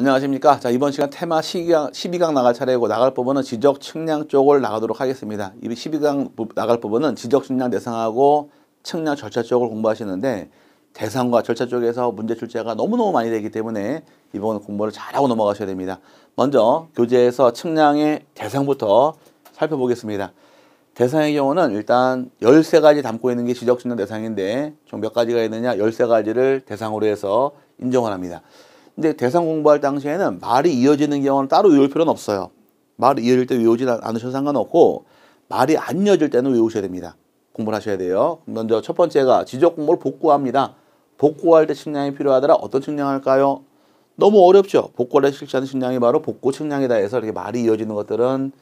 안녕하십니까. 자, 이번 시간 테마 12강, 12강 나갈 차례고 나갈 부분은 지적 측량 쪽을 나가도록 하겠습니다. 이 12강 나갈 부분은 지적 측량 대상하고 측량 절차 쪽을 공부하시는데 대상과 절차 쪽에서 문제 출제가 너무너무 많이 되기 때문에 이번 공부를 잘하고 넘어가셔야 됩니다. 먼저 교재에서 측량의 대상부터 살펴보겠습니다. 대상의 경우는 일단 열세 가지 담고 있는 게 지적 측량 대상인데 총 몇 가지가 있느냐 열세 가지를 대상으로 해서 인정을 합니다. 근데 대상 공부할 당시에는 말이 이어지는 경우는 따로 외울 필요는 없어요. 말이 이어질 때 외우지 않으셔도 상관없고 말이 안 이어질 때는 외우셔야 됩니다. 공부를 하셔야 돼요. 먼저 첫 번째가 지적 공부를 복구합니다. 복구할 때 측량이 필요하더라. 어떤 측량할까요? 너무 어렵죠. 복구할 때 실시하는 측량이 바로 복구 측량이다 해서 이렇게 말이 이어지는 것들은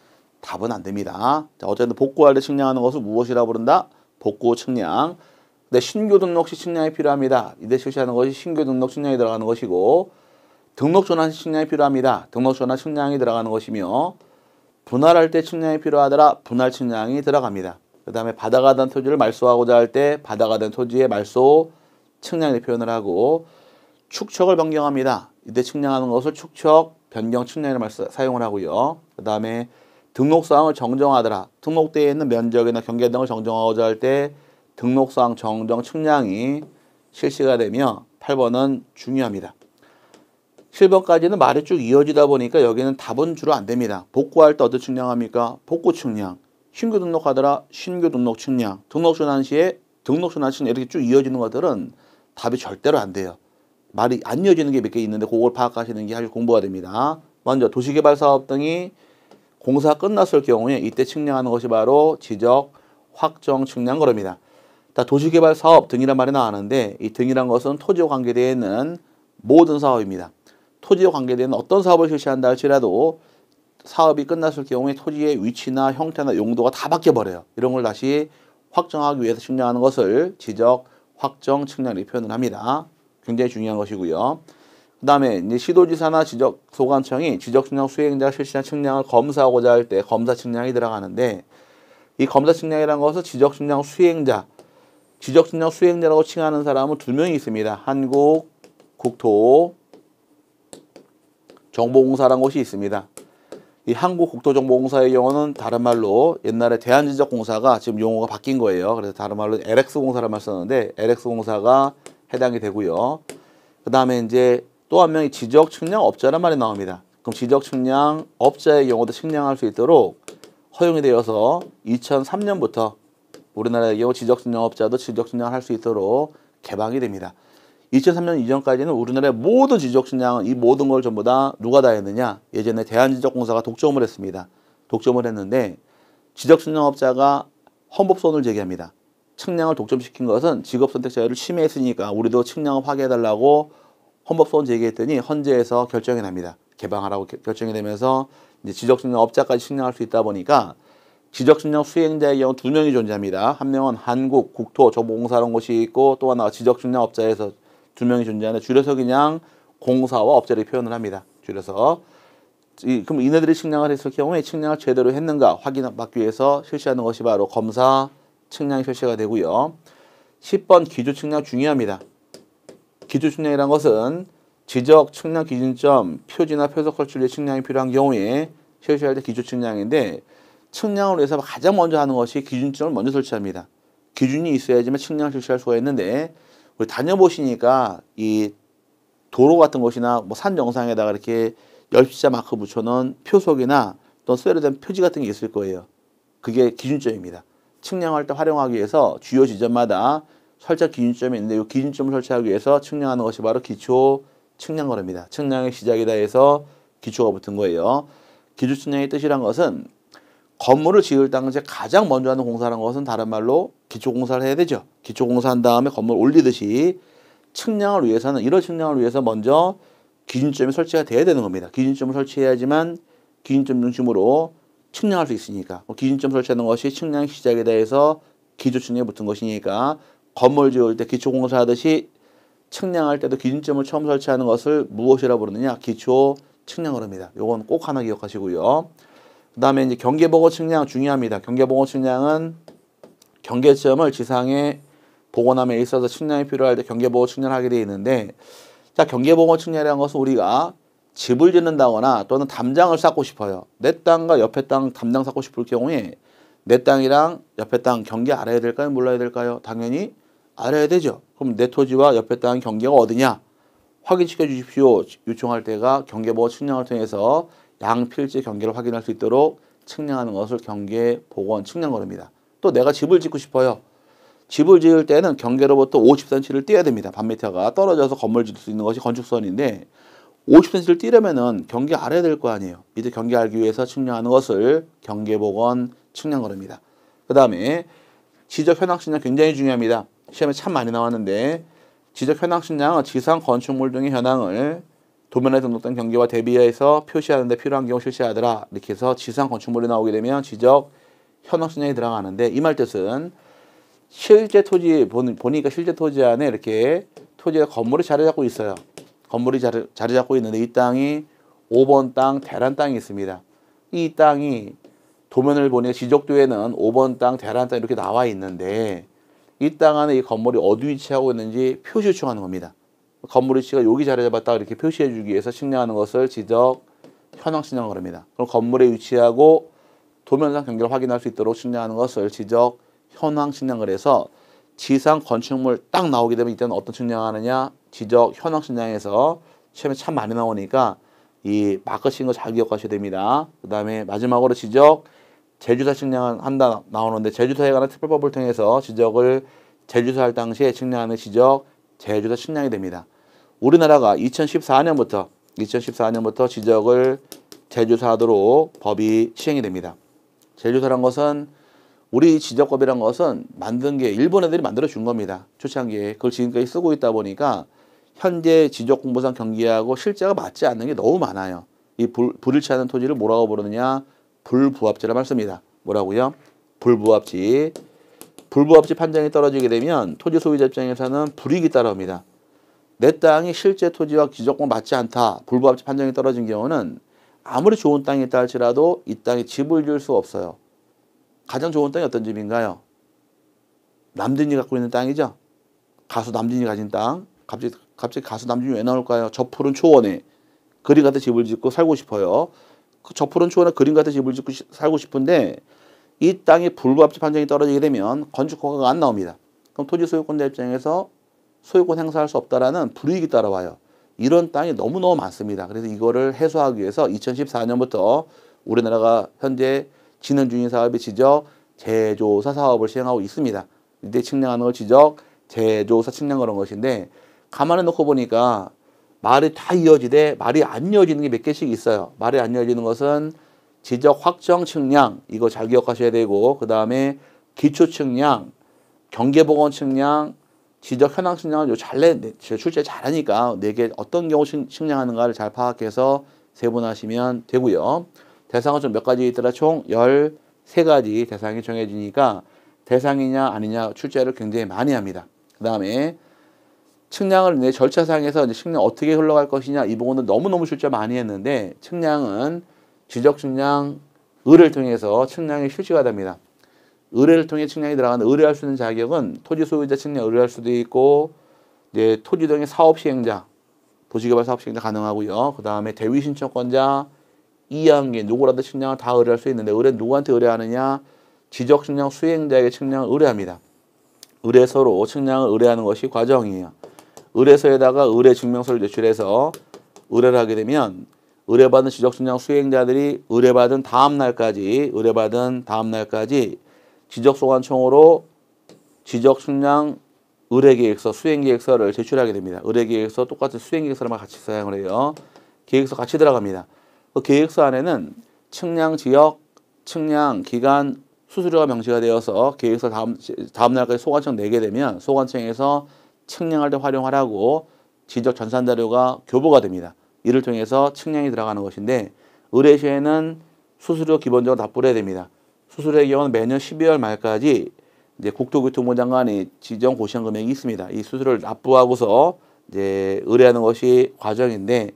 답은 안 됩니다. 자, 어쨌든 복구할 때 측량하는 것을 무엇이라 고 부른다? 복구 측량. 네, 신규 등록 시 식량이 필요합니다. 이때 실시하는 것이 신규 등록 식량이 들어가는 것이고 등록 전환 시 식량이 필요합니다. 등록 전환 식량이 들어가는 것이며 분할할 때 측량이 필요하더라 분할 측량이 들어갑니다. 그 다음에 바다가 된 토지를 말소하고자 할때 바다가 된 토지의 말소 측량이 표현을 하고 축척을 변경합니다. 이때 측량하는 것을 축척 변경 측량을 사용을 하고요. 그 다음에 등록 사항을 정정하더라. 등록되어 있는 면적이나 경계 등을 정정하고자 할때 등록상 정정 측량이 실시가 되며 8번은 중요합니다. 7번까지는 말이 쭉 이어지다 보니까 여기는 답은 주로 안 됩니다. 복구할 때 어디 측량합니까? 복구 측량. 신규 등록하더라 신규 등록 측량. 등록 순환 시에 등록 순환 측량 이렇게 쭉 이어지는 것들은 답이 절대로 안 돼요. 말이 안 이어지는 게 몇 개 있는데 그걸 파악하시는 게 아주 공부가 됩니다. 먼저 도시개발 사업 등이 공사 끝났을 경우에 이때 측량하는 것이 바로 지적 확정 측량 걸음이다. 자, 도시개발 사업 등이란 말이 나왔는데 이 등이란 것은 토지와 관계되어 있는 모든 사업입니다. 토지와 관계되는 어떤 사업을 실시한다 할지라도 사업이 끝났을 경우에 토지의 위치나 형태나 용도가 다 바뀌어버려요. 이런 걸 다시 확정하기 위해서 측량하는 것을 지적, 확정, 측량이 표현을 합니다. 굉장히 중요한 것이고요. 그 다음에 시도지사나 지적 소관청이 지적측량 수행자 실시한 측량을 검사하고자 할 때 검사 측량이 들어가는데 이 검사 측량이라는 것은 지적측량 수행자 지적진영 수행자라고 칭하는 사람은 두 명이 있습니다. 한국 국토 정보공사라는 곳이 있습니다. 이 한국 국토정보공사의 용어는 다른 말로 옛날에 대한지적공사가 지금 용어가 바뀐 거예요. 그래서 다른 말로 l x 공사라말 썼는데 LX공사가 해당이 되고요. 그 다음에 이제 또 한 명이 지적측량업자란 말이 나옵니다. 그럼 지적측량업자의 경우도 측량할 수 있도록 허용이 되어서 2003년부터 우리나라의 경우 지적증명업자도 지적증명을 할 수 있도록 개방이 됩니다. 2003년 이전까지는 우리나라의 모든 지적증명은 이 모든 걸 전부 다 누가 다 했느냐? 예전에 대한지적공사가 독점을 했습니다. 독점을 했는데 지적증명업자가 헌법소원을 제기합니다. 측량을 독점시킨 것은 직업선택 자유를 침해했으니까 우리도 측량을 파괴해달라고 헌법소원 제기했더니 헌재에서 결정이 납니다. 개방하라고 결정이 되면서 이제 지적증명업자까지 측량할 수 있다 보니까 지적신청 수행자의 경우 두 명이 존재합니다. 한 명은 한국, 국토, 정보공사라는 곳이 있고 또 하나가 지적신청 업자에서 두 명이 존재하는 줄여서 그냥 공사와 업자를 표현을 합니다. 줄여서 이, 그럼 이네들이 측량을 했을 경우에 측량을 제대로 했는가 확인받기 위해서 실시하는 것이 바로 검사 측량이 실시가 되고요. 10번 기조 측량 중요합니다. 기조 측량이란 것은 지적 측량 기준점 표지나 표적 설출를 측량이 필요한 경우에 실시할 때 기조 측량인데 측량을 위해서 가장 먼저 하는 것이 기준점을 먼저 설치합니다. 기준이 있어야지만 측량을 실시할 수가 있는데 우리 다녀보시니까 이 도로 같은 곳이나 뭐 산 정상에다가 이렇게 열시자 마크 붙여놓은 표석이나 또 쇠로 된 표지 같은 게 있을 거예요. 그게 기준점입니다. 측량할 때 활용하기 위해서 주요 지점마다 설정 기준점이 있는데 이 기준점을 설치하기 위해서 측량하는 것이 바로 기초 측량거래입니다. 측량의 시작이다 해서 기초가 붙은 거예요. 기초 측량의 뜻이란 것은 건물을 지을 당시에 가장 먼저 하는 공사라는 것은 다른 말로 기초공사를 해야 되죠. 기초공사한 다음에 건물 올리듯이 측량을 위해서는 이런 측량을 위해서 먼저 기준점이 설치가 돼야 되는 겁니다. 기준점을 설치해야지만 기준점 중심으로 측량할 수 있으니까 뭐 기준점 설치하는 것이 측량 시작에 대해서 기조측량에 붙은 것이니까 건물 지을 때 기초공사하듯이 측량할 때도 기준점을 처음 설치하는 것을 무엇이라 고 부르느냐 기초 측량을 합니다. 요건 꼭 하나 기억하시고요. 그 다음에 이제 경계보고 측량 중요합니다. 경계보고 측량은 경계점을 지상에 보원함에 있어서 측량이 필요할 때 경계보고 측량하게 을 되어 있는데 자 경계보고 측량이라는 것은 우리가 집을 짓는다거나 또는 담장을 쌓고 싶어요. 내 땅과 옆에 땅 담장 쌓고 싶을 경우에 내 땅이랑 옆에 땅 경계 알아야 될까요? 몰라야 될까요? 당연히 알아야 되죠. 그럼 내 토지와 옆에 땅 경계가 어디냐? 확인시켜 주십시오. 요청할 때가 경계보고 측량을 통해서 양필지 경계를 확인할 수 있도록 측량하는 것을 경계 복원 측량 걸음이다. 또 내가 집을 짓고 싶어요. 집을 지을 때는 경계로부터 50cm를 띄어야 됩니다. 반미터가 떨어져서 건물 짓을 수 있는 것이 건축선인데 50cm를 뛰려면 경계 알아야 될 거 아니에요. 이제 경계 알기 위해서 측량하는 것을 경계복원 측량 걸음이다. 그 다음에 지적 현황 측장 굉장히 중요합니다. 시험에 참 많이 나왔는데 지적 현황 측장은 지상 건축물 등의 현황을 도면에 등록된 경계와 대비해서 표시하는데 필요한 경우 실시하더라. 이렇게 해서 지상 건축물이 나오게 되면 지적 현황 순행이 들어가는데 이 말 뜻은 실제 토지 보니까 실제 토지 안에 이렇게 토지에 건물이 자리 잡고 있어요. 건물이 자리, 자리 잡고 있는데 이 땅이 5번 땅 대란 땅이 있습니다. 이 땅이 도면을 보니 지적도에는 5번 땅 대란 땅 이렇게 나와 있는데 이 땅 안에 이 건물이 어디 위치하고 있는지 표시 요청하는 겁니다. 건물 위치가 여기 자리 잡았다 이렇게 표시해 주기 위해서 측량하는 것을 지적 현황 측량을 합니다. 그럼 건물의 위치하고 도면상 경계를 확인할 수 있도록 측량하는 것을 지적 현황 측량을 해서 지상 건축물 딱 나오게 되면 이때는 어떤 측량하느냐 지적 현황 측량에서 처음에참 많이 나오니까 이 마크 친거 잘 기억하셔야 됩니다. 그 다음에 마지막으로 지적 제주사 측량을 한다 나오는데 제주사에 관한 특별법을 통해서 지적을 제주사 할 당시에 측량하는 지적 제주도 식량이 됩니다. 우리나라가 2014년부터 2014년부터 지적을 제주사하도록 법이 시행이 됩니다. 제주사란 것은 우리 지적법이란 것은 만든 게 일본 애들이 만들어 준 겁니다. 초창기에 그걸 지금까지 쓰고 있다 보니까 현재 지적공부상 경기하고 실제가 맞지 않는 게 너무 많아요. 이 불, 불일치 하는 토지를 뭐라고 부르느냐? 불부합지라 말씀입니다. 뭐라고요? 불부합지. 불부 없이 판정이 떨어지게 되면 토지 소유자 입장에서는 불이익이 따라옵니다. 내 땅이 실제 토지와 기조권 맞지 않다. 불부 없이 판정이 떨어진 경우는 아무리 좋은 땅이 있다 할지라도 이 땅에 집을 지을 수 없어요. 가장 좋은 땅이 어떤 집인가요? 남진이 갖고 있는 땅이죠. 가수 남진이 가진 땅. 갑자기, 갑자기 가수 남진이 왜 나올까요? 저 푸른 초원에 그림 같은 집을 짓고 살고 싶어요. 그저 푸른 초원에 그림 같은 집을 짓고 시, 살고 싶은데 이 땅이 불법적 판정이 떨어지게 되면 건축허가가 안 나옵니다. 그럼 토지 소유권자 입장에서 소유권 행사할 수 없다라는 불이익이 따라와요. 이런 땅이 너무너무 많습니다. 그래서 이거를 해소하기 위해서 2014년부터 우리나라가 현재 진행 중인 사업이 지적 재조사 사업을 시행하고 있습니다. 이때 측량하는 걸 지적 재조사 측량 그런 것인데 가만히 놓고 보니까 말이 다 이어지되 말이 안 이어지는 게 몇 개씩 있어요. 말이 안 이어지는 것은 지적 확정 측량 이거 잘 기억하셔야 되고 그 다음에 기초 측량, 경계 보건 측량, 지적 현황 측량을 잘내 출제 잘하니까 내게 어떤 경우 측량하는가를 잘 파악해서 세분하시면 되고요. 대상은 좀 몇 가지 있더라 총열 세가지 대상이 정해지니까 대상이냐 아니냐 출제를 굉장히 많이 합니다. 그 다음에 측량을 내 절차상에서 이제 측량 어떻게 흘러갈 것이냐 이 부분은 너무너무 출제 많이 했는데 측량은 지적 측량 의를 통해서 측량이 실시가 됩니다. 의뢰를 통해 측량이 들어가는 의뢰할 수 있는 자격은 토지 소유자 측량 의뢰할 수도 있고 이제 토지 등의 사업 시행자 도시개발 사업 시행자 가능하고요. 그 다음에 대위 신청권자 이양계 누구라도 측량을 다 의뢰할 수 있는데 의뢰 누구한테 의뢰하느냐 지적 측량 수행자에게 측량을 의뢰합니다. 의뢰서로 측량을 의뢰하는 것이 과정이에요. 의뢰서에다가 의뢰 증명서를 제출해서 의뢰를 하게 되면 의뢰받은 지적증명 수행자들이 의뢰받은 다음 날까지 의뢰받은 다음 날까지 지적소관청으로 지적측량 의뢰계획서, 수행계획서를 제출하게 됩니다. 의뢰계획서 똑같은 수행계획서를 같이 사용을 해요. 계획서 같이 들어갑니다. 그 계획서 안에는 측량 지역, 측량 기간, 수수료가 명시가 되어서 계획서 다음, 다음 날까지 소관청 내게 되면 소관청에서 측량할 때 활용하라고 지적 전산 자료가 교부가 됩니다. 이를 통해서 측량이 들어가는 것인데 의뢰시에는 수수료 기본적으로 납부해야 됩니다. 수수료의 경우는 매년 12월 말까지 이제 국토교통부 장관이 지정 고시한 금액이 있습니다. 이 수수료를 납부하고서 이제 의뢰하는 것이 과정인데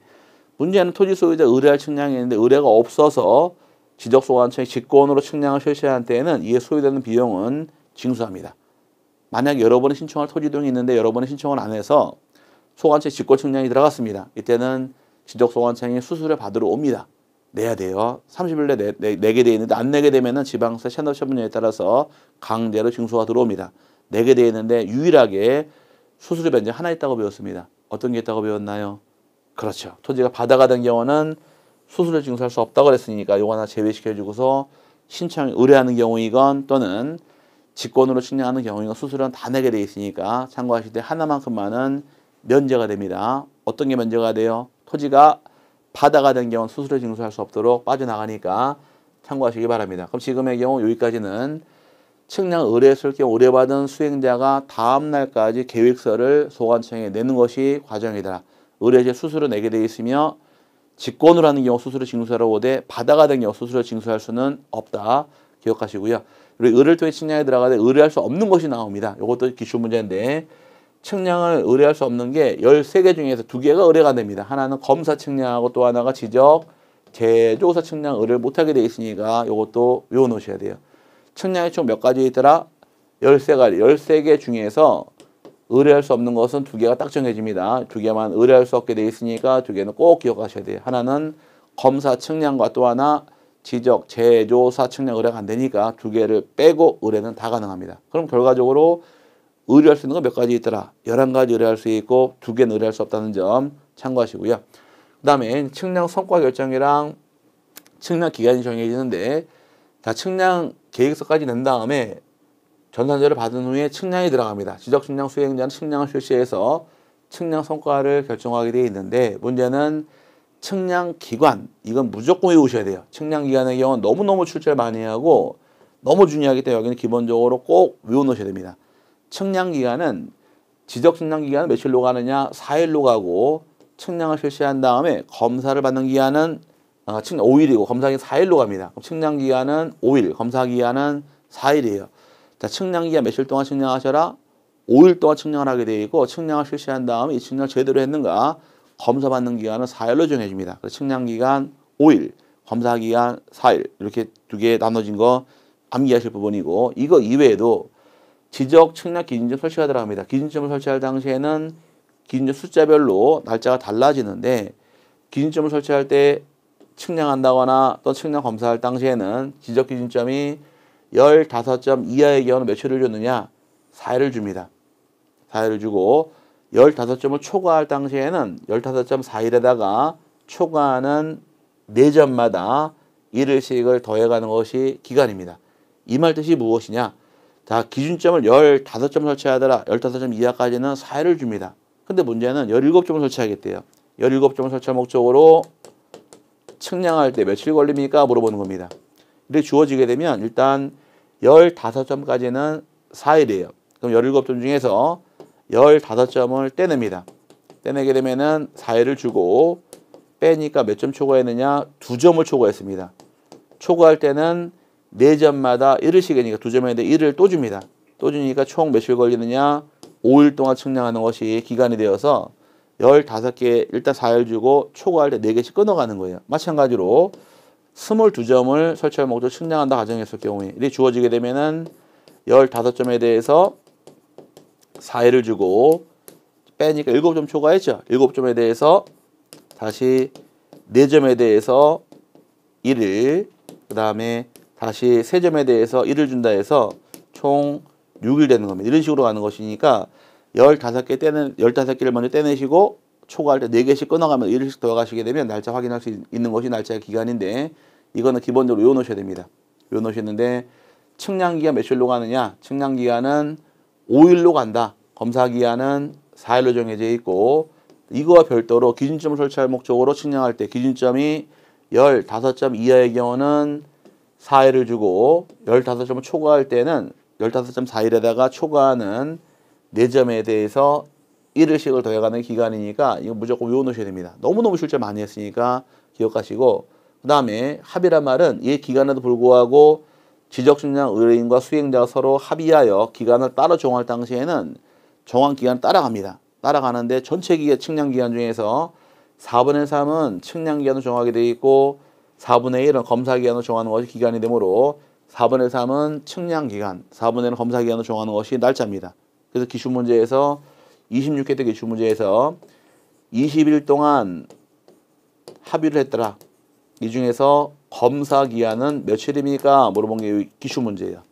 문제는 토지 소유자 의뢰할 측량이 있는데 의뢰가 없어서 지적소관청이 직권으로 측량을 실시한 때에는 이에 소요되는 비용은 징수합니다. 만약 여러 번의 신청할 토지등이 있는데 여러 번의 신청을 안 해서 소관청 직권 측량이 들어갔습니다. 이때는 지적 소환청이 수술을 받으러 옵니다. 내야 돼요. 30일 내, 내, 내, 내게 돼 있는데 안 내게 되면은 지방세 체납 처분에 따라서 강제로 징수가 들어옵니다. 내게 돼 있는데 유일하게 수술의 변제 하나 있다고 배웠습니다. 어떤 게 있다고 배웠나요? 그렇죠. 토지가 바다가 된 경우는 수술을 징수할 수 없다고 그랬으니까 요거 하나 제외시켜주고서 신청 의뢰하는 경우이건 또는 직권으로 측량하는 경우이건 수술은다 내게 돼 있으니까 참고하실 때 하나만큼만은 면제가 됩니다. 어떤 게 면제가 돼요? 토지가 바다가 된 경우는 수수료 징수할 수 없도록 빠져나가니까 참고하시기 바랍니다. 그럼 지금의 경우 여기까지는 측량 의뢰했을 경우 의뢰받은 수행자가 다음 날까지 계획서를 소관청에 내는 것이 과정이다. 의뢰제 수수료 내게 되어 있으며 직권으로 하는 경우 수수료 징수하러 오되 바다가 된 경우 수수료 징수할 수는 없다. 기억하시고요. 그리고 의뢰를 통해 측량에 들어가되 의뢰할 수 없는 것이 나옵니다. 이것도 기출 문제인데 측량을 의뢰할 수 없는 게 열세 개 중에서 두개가 의뢰가 됩니다. 하나는 검사 측량하고 또 하나가 지적, 제조사 측량 의뢰를 못하게 돼 있으니까 이것도 외워놓으셔야 돼요. 측량이 총 몇 가지 있더라? 열세 가지 열세 개 중에서 의뢰할 수 없는 것은 두개가딱 정해집니다. 두개만 의뢰할 수 없게 돼 있으니까 두개는꼭 기억하셔야 돼요. 하나는 검사 측량과 또 하나 지적, 제조사 측량 의뢰가 안 되니까 두 개를 빼고 의뢰는 다 가능합니다. 그럼 결과적으로 의뢰할 수 있는 거 몇 가지 있더라. 열한 가지 의뢰할 수 있고 두 개는 의뢰할 수 없다는 점 참고하시고요. 그 다음에 측량 성과 결정이랑 측량 기간이 정해지는데 자 측량 계획서까지 낸 다음에 전산자를 받은 후에 측량이 들어갑니다. 지적 측량 수행자는 측량을 실시해서 측량 성과를 결정하게 되어 있는데 문제는 측량 기관 이건 무조건 외우셔야 돼요. 측량 기관의 경우는 너무너무 출제를 많이 하고 너무 중요하기 때문에 여기는 기본적으로 꼭 외워놓으셔야 됩니다. 측량기간은 지적 측량기간은 며칠로 가느냐 사일로 가고 측량을 실시한 다음에 검사를 받는 기간은 아, 측량 5일이고 검사 기간 4일로 갑니다. 그럼 측량 기간은 5일, 검사 기간은 4일이에요. 자, 측량 기간 며칠 동안 측량하셔라? 5일 동안 측량을 하게 되어 있고 측량을 실시한 다음에 이 측량을 제대로 했는가? 검사 받는 기간은 4일로 정해 집니다 그래서 측량 기간 5일, 검사 기간 4일 이렇게 두 개 나눠진 거 암기하실 부분이고 이거 이외에도 지적 측량 기준점 설치가 들어갑니다. 기준점을 설치할 당시에는 기준점 숫자별로 날짜가 달라지는데 기준점을 설치할 때 측량한다거나 또 측량 검사할 당시에는 지적 기준점이 15점 이하의 경우는 며칠을 줬느냐? 4일을 줍니다. 4일을 주고 15점을 초과할 당시에는 15.4일에다가 초과하는 4점마다 1일씩을 더해가는 것이 기간입니다. 이 말 뜻이 무엇이냐? 다 기준점을 15점 설치하더라. 15점 이하까지는 사회를 줍니다. 근데 문제는 17점을 설치하겠대요. 17점을 설치할 목적으로 측량할 때 며칠 걸립니까? 물어보는 겁니다. 이렇게 주어지게 되면 일단 15점까지는 4일이에요. 그럼 17점 중에서 15점을 떼냅니다. 떼내게 되면은 4일을 주고 빼니까 몇 점 초과했느냐? 2점을 초과했습니다. 초과할 때는 네 점마다 1을 시키니까두 점인데 1을 또 줍니다. 또 주니까 총 며칠 걸리느냐? 5일 동안 측량하는 것이 기간이 되어서 15개 일단 4일 주고 초과할 때 4개씩 끊어가는 거예요. 마찬가지로 22점을 설치할 목적으로 측량한다 가정했을 경우에 이 주어지게 되면은 15점에 대해서 4일을 주고 빼니까 7점 초과했죠. 7점에 대해서 다시 4점에 대해서 1일 그 다음에 다시 세점에 대해서 1을 준다 해서 총 6일 되는 겁니다. 이런 식으로 가는 것이니까 15개 떼는, 15개를 먼저 떼내시고 초과할 때 4개씩 끊어가면 1일씩 돌아가시게 되면 날짜 확인할 수 있는 것이 날짜의 기간인데 이거는 기본적으로 외워놓으셔야 됩니다. 외워놓으셨는데 측량기간 며칠로 가느냐? 측량기간은 5일로 간다. 검사기간은 4일로 정해져 있고 이거와 별도로 기준점을 설치할 목적으로 측량할 때 기준점이 15점 이하의 경우는 4회를 주고 15점을 초과할 때는 15.4일에다가 점 초과하는 4점에 대해서 1일씩을 더해가는 기간이니까 이거 무조건 외워놓으셔야 됩니다. 너무너무 출제 많이 했으니까 기억하시고 그 다음에 합의란 말은 이 기간에도 불구하고 지적증량 의뢰인과 수행자가 서로 합의하여 기간을 따로 정할 당시에는 정한 기간 을 따라갑니다. 따라가는데 전체 기간 측량 기간 중에서 4분의 3은 측량 기간을 정하게 되어 있고 4분의 1은 검사 기간으로 정하는 것이 기간이 되므로 4분의 3은 측량 기간, 4분의 1은 검사 기간으로 정하는 것이 날짜입니다. 그래서 기출 문제에서 26회 때 기출 문제에서 20일 동안 합의를 했더라. 이 중에서 검사 기한은 며칠입니까? 물어본 게 기출 문제예요.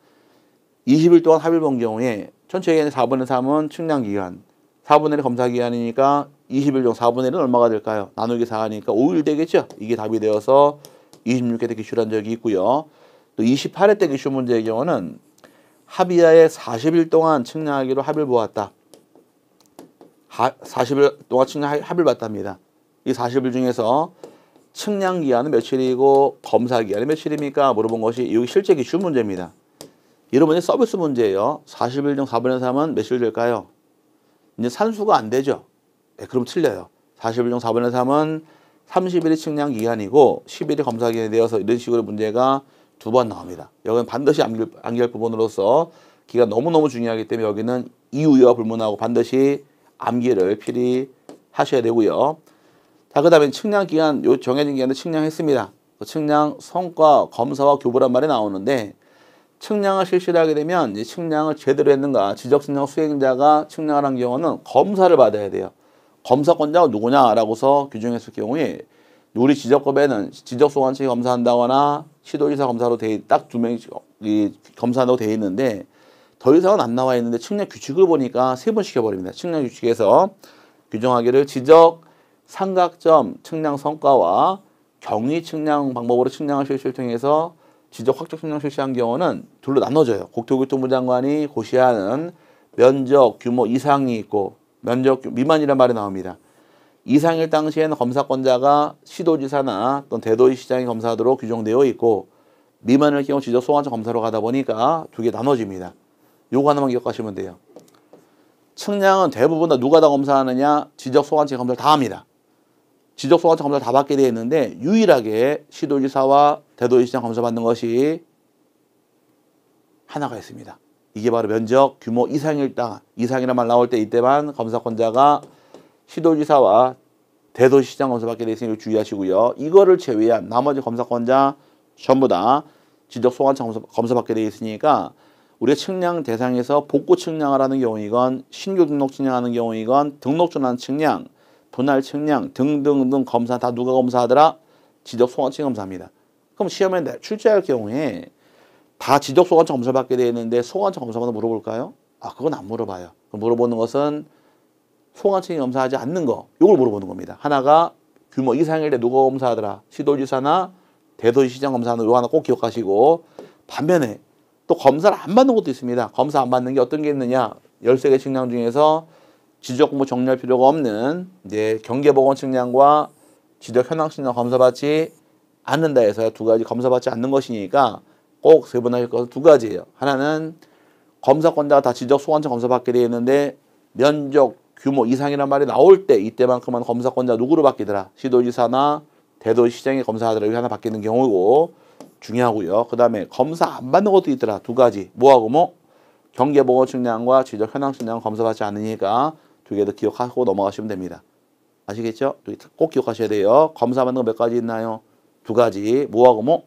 20일 동안 합의를 본 경우에 전체 기간의 4분의 3은 측량 기간, 4분의 1은 검사 기한이니까 20일 중 4분의 1은 얼마가 될까요? 나누기 4하니까 5일 되겠죠? 이게 답이 되어서 26회 때 기출한 적이 있고요. 또 28회 때 기출 문제의 경우는 합의하에 40일 동안 측량하기로 합의를 보았다. 하, 40일 동안 측량 합의를 받답니다. 이 40일 중에서 측량 기한은 며칠이고 검사 기한은 며칠입니까? 물어본 것이 이게 실제 기출 문제입니다. 여러분의 서비스 문제예요. 40일 중 4분의 3은 몇일 될까요? 이제 산수가 안 되죠. 네, 그럼 틀려요. 40일 중 4분의 3은 30일이 측량 기한이고 10일이 검사 기한이 되어서 이런 식으로 문제가 두 번 나옵니다. 여기는 반드시 암기할, 암기할 부분으로서 기간 너무너무 중요하기 때문에 여기는 이유와 불문하고 반드시 암기를 필히 하셔야 되고요. 자, 그 다음에 측량 기한, 요 정해진 기간에 측량했습니다. 그 측량 성과 검사와 교부란 말이 나오는데 측량을 실시를 하게 되면 이 측량을 제대로 했는가 지적측량 수행자가 측량을 한 경우는 검사를 받아야 돼요. 검사권자가 누구냐라고서 규정했을 경우에 우리 지적법에는 지적소관청이 검사한다거나 시도지사 검사로 딱두 명이 검사한다고 돼 있는데 더 이상은 안 나와 있는데 측량 규칙을 보니까 세 번시켜버립니다 측량 규칙에서 규정하기를 지적 삼각점 측량 성과와 경위 측량 방법으로 측량을 실시를 통해서 지적 확적 측량 실시한 경우는 둘로 나눠져요. 국토교통부 장관이 고시하는 면적 규모 이상이 있고 면적 미만이라는 말이 나옵니다. 이상일 당시에는 검사권자가 시도지사나 또는 대도시 장의 검사로 규정되어 있고 미만일 경우 지적 소환청 검사로 가다 보니까 두 개 나눠집니다. 요거 하나만 기억하시면 돼요. 측량은 대부분 다 누가 다 검사하느냐 지적 소환청 검사를 다 합니다. 지적 소환청 검사를 다 받게 되어 있는데 유일하게 시도지사와 대도시장 검사 받는 것이 하나가 있습니다. 이게 바로 면적 규모 이상일 당 이상이란 말 나올 때 이때만 검사권자가 시도지사와 대도시장 검사밖에 되어 있으니 주의하시고요. 이거를 제외한 나머지 검사권자 전부 다 지적 소관청 검사, 검사받게 되어 있으니까 우리가 측량 대상에서 복구 측량을 하는 경우이건 신규 등록 측량하는 경우이건 등록 전환 측량, 분할 측량 등등등 검사 다 누가 검사하더라? 지적 소관청 검사합니다 그럼 시험에 출제할 경우에 다 지적 소관청 검사 받게 되 있는데 소관청 검사만 물어볼까요? 아 그건 안 물어봐요. 물어보는 것은 소관청이 검사하지 않는 거 요걸 물어보는 겁니다. 하나가 규모 이상일 때 누가 검사하더라 시도지사나 대도시장 시 검사는 하요 하나 꼭 기억하시고 반면에 또 검사를 안 받는 것도 있습니다. 검사 안 받는 게 어떤 게 있느냐 열세 개 측량 중에서 지적 공부 뭐 정리할 필요가 없는 이제 경계보건 측량과 지적 현황 측량 검사받지 않는다 해서 두 가지 검사받지 않는 것이니까 꼭세번하할 것은 두 가지예요. 하나는 검사권자가 다 지적 소환청 검사 받게 되어 있는데 면적 규모 이상이란 말이 나올 때 이때만큼은 검사권자 누구로 바뀌더라 시도지사나 대도시장의 검사들을 여기 하나 바뀌는 경우고 중요하고요. 그 다음에 검사 안 받는 것도 있더라 두 가지 뭐하고 뭐 경계보건 측량과 지적 현황 측량 검사 받지 않으니까 두개더 기억하고 넘어가시면 됩니다. 아시겠죠? 꼭 기억하셔야 돼요. 검사 받는 거 몇 가지 있나요? 두 가지 뭐하고 뭐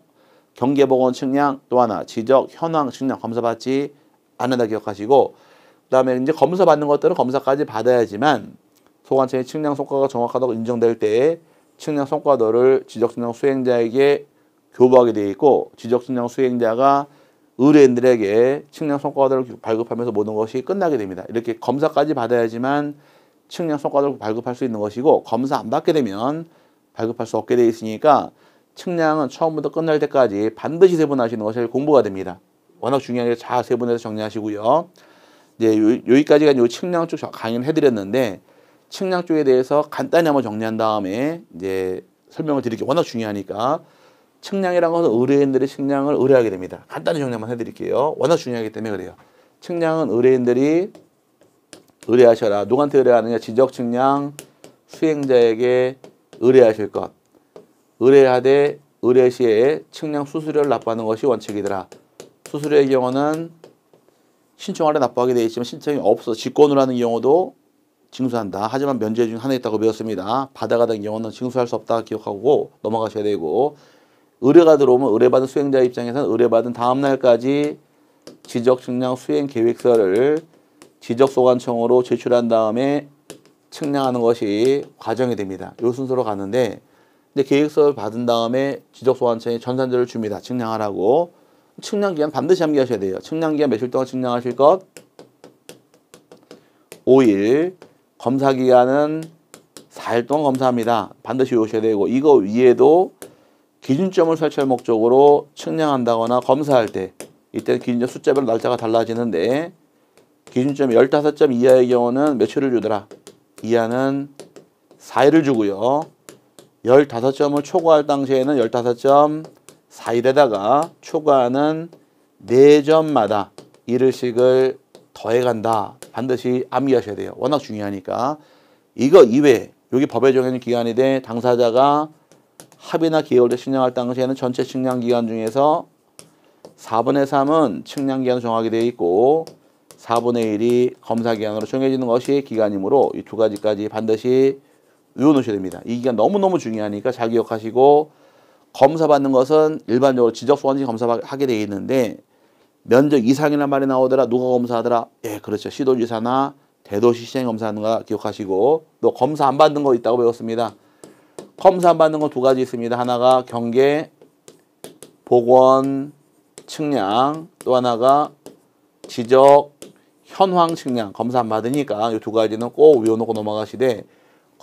경계보건 측량 또 하나 지적 현황 측량 검사받지 않는다 기억하시고 그다음에 이제 검사 받는 것들은 검사까지 받아야지만 소관청의 측량 성과가 정확하다고 인정될 때에 측량 성과도를 지적 측량 수행자에게 교부하게 돼 있고 지적 측량 수행자가 의뢰인들에게 측량 성과도를 발급하면서 모든 것이 끝나게 됩니다. 이렇게 검사까지 받아야지만 측량 성과도를 발급할 수 있는 것이고 검사 안 받게 되면 발급할 수 없게 돼 있으니까 측량은 처음부터 끝날 때까지 반드시 세분하시는 것을 공부가 됩니다. 워낙 중요한 게잘 세분해서 정리하시고요. 이제 요, 여기까지가 요 측량 쪽 강의를 해드렸는데 측량 쪽에 대해서 간단히 한번 정리한 다음에 이제 설명을 드릴게요. 워낙 중요하니까 측량이라는 것은 의뢰인들의 측량을 의뢰하게 됩니다. 간단히 정리 한번 해드릴게요. 워낙 중요하기 때문에 그래요. 측량은 의뢰인들이 의뢰하셔라. 누구한테 의뢰하느냐? 지적 측량 수행자에게 의뢰하실 것. 의뢰하되 의뢰 시에 측량 수수료를 납부하는 것이 원칙이더라. 수수료의 경우는 신청하려 납부하게 되어 있지만 신청이 없어 직권으로 하는 경우도 징수한다. 하지만 면제 중 하나 있다고 배웠습니다. 받아가던 경우는 징수할 수 없다 기억하고 넘어가셔야 되고 의뢰가 들어오면 의뢰받은 수행자 입장에서는 의뢰받은 다음 날까지 지적 측량 수행 계획서를 지적 소관청으로 제출한 다음에 측량하는 것이 과정이 됩니다. 요 순서로 가는데 근데 계획서를 받은 다음에 지적소환청에 전산자를 줍니다. 측량하라고. 측량기간 반드시 함께하셔야 돼요. 측량기간 며칠 동안 측량하실 것? 5일. 검사기간은 4일 동안 검사합니다. 반드시 오셔야 되고 이거 위에도 기준점을 설치할 목적으로 측량한다거나 검사할 때 이때 기준점 숫자별 날짜가 달라지는데 기준점 15점 이하의 경우는 며칠을 주더라? 이하는 4일을 주고요. 15점을 초과할 당시에는 1 5 4일에다가 초과하는 4점마다 1일씩을 더해간다. 반드시 암기하셔야 돼요. 워낙 중요하니까. 이거 이외에 여기 법에 정해진 기간이 돼 당사자가 합의나 계열을 측량할 당시에는 전체 측량 기간 중에서 4분의 3은 측량 기간으로 정하게 되어 있고 4분의 1이 검사 기간으로 정해지는 것이 기간이므로 이 두 가지까지 반드시 외워놓으셔야 됩니다. 이 기간 너무너무 중요하니까 잘 기억하시고 검사 받는 것은 일반적으로 지적소원지 검사하게 되어 있는데 면적 이상이란 말이 나오더라 누가 검사하더라 예 그렇죠 시도지사나 대도시 시행 검사하는 거 기억하시고 또 검사 안 받는 거 있다고 배웠습니다. 검사 안 받는 거 두 가지 있습니다. 하나가 경계, 복원 측량 또 하나가 지적, 현황 측량 검사 안 받으니까 이 두 가지는 꼭 외워놓고 넘어가시되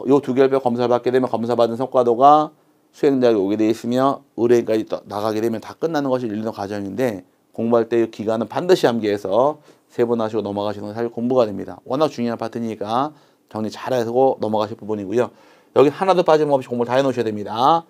요두개별 검사를 받게 되면 검사받은 성과도가 수행대학에 오게 돼 있으며 의뢰인까지 나가게 되면 다 끝나는 것이 일련의 과정인데 공부할 때 이 기간은 반드시 암기해서 세 번 하시고 넘어가시는 건 사실 공부가 됩니다. 워낙 중요한 파트니까 정리 잘하고 넘어가실 부분이고요. 여기 하나도 빠짐없이 공부를 다 해놓으셔야 됩니다.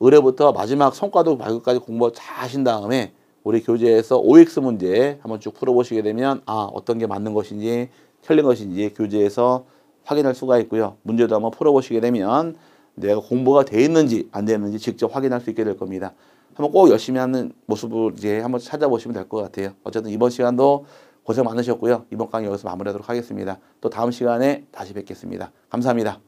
의뢰부터 마지막 성과도 발급까지 공부 잘 하신 다음에 우리 교재에서 OX 문제 한번 쭉 풀어보시게 되면 아 어떤 게 맞는 것인지 틀린 것인지 교재에서 확인할 수가 있고요. 문제도 한번 풀어보시게 되면 내가 공부가 돼 있는지 안 되는지 직접 확인할 수 있게 될 겁니다. 한번 꼭 열심히 하는 모습을 이제 한번 찾아보시면 될 것 같아요. 어쨌든 이번 시간도 고생 많으셨고요. 이번 강의 여기서 마무리하도록 하겠습니다. 또 다음 시간에 다시 뵙겠습니다. 감사합니다.